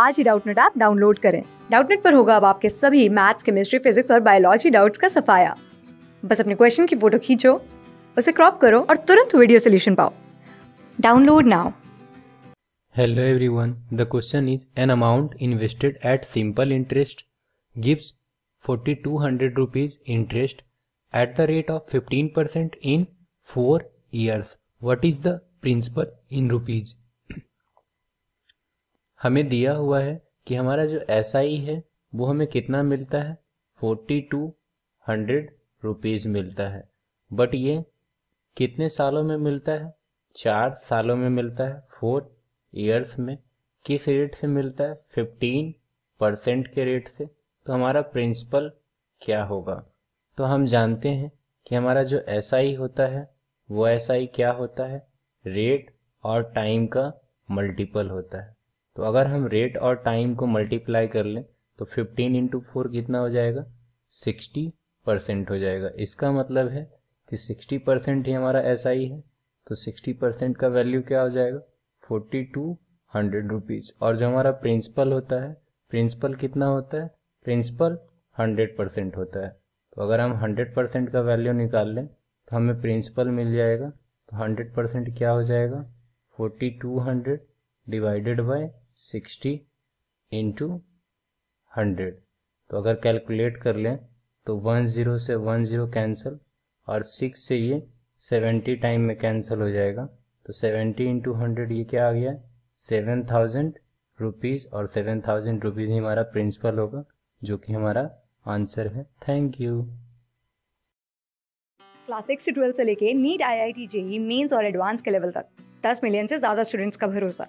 आज ही Doubtnut app download करें डाउटनेट पर होगा अब आपके सभी मैथ्स केमिस्ट्री फिजिक्स और बायोलॉजी डाउट्स का सफाया बस अपने क्वेश्चन की फोटो खींचो उसे क्रॉप करो और तुरंत वीडियो सोल्यूशन पाओ download now hello everyone the question is an amount invested at simple interest gives forty two hundred rupees interest at the rate of fifteen percent in four years what is the principal in rupees हमें दिया हुआ है कि हमारा जो S SI है वो हमें कितना मिलता है फोर्टी टू हंड्रेड रुपीज़ मिलता है बट ये कितने सालों में मिलता है चार सालों में मिलता है फोर ईयर्स में किस रेट से मिलता है फिफ्टीन परसेंट के रेट से तो हमारा प्रिंसिपल क्या होगा तो हम जानते हैं कि हमारा जो एस SI होता है वो एस SI क्या होता है रेट और टाइम का मल्टीपल होता है तो अगर हम रेट और टाइम को मल्टीप्लाई कर लें तो 15 इंटू फोर कितना हो जाएगा 60 परसेंट हो जाएगा इसका मतलब है कि 60 परसेंट ही हमारा एस SI है तो 60 परसेंट का वैल्यू क्या हो जाएगा फोर्टी टू हंड्रेड रुपीज़ और जो हमारा प्रिंसिपल होता है प्रिंसिपल कितना होता है प्रिंसिपल हंड्रेड परसेंट होता है तो अगर हम हंड्रेड परसेंट का वैल्यू निकाल लें तो हमें प्रिंसिपल मिल जाएगा तो हंड्रेड परसेंट क्या हो जाएगा forty two hundred divided by sixty into hundred तो अगर कैलकुलेट कर लें तो वन ज़ीरो से वन ज़ीरो कैंसिल और सिक्स से ये सेवेंटी टाइम में कैंसिल हो जाएगा तो सेवेंटी इंटू हंड्रेड ये क्या आ गया सेवन थाउजेंड रुपीज़ और सेवन थाउजेंड रुपीज़ ही हमारा प्रिंसिपल होगा जो कि हमारा आंसर है थैंक यू क्लास सिक्स से ट्वेल्थ से लेके NEET I I T JEE mains और एडवांस के लेवल तक दस मिलियन से ज़्यादा स्टूडेंट्स का भरोसा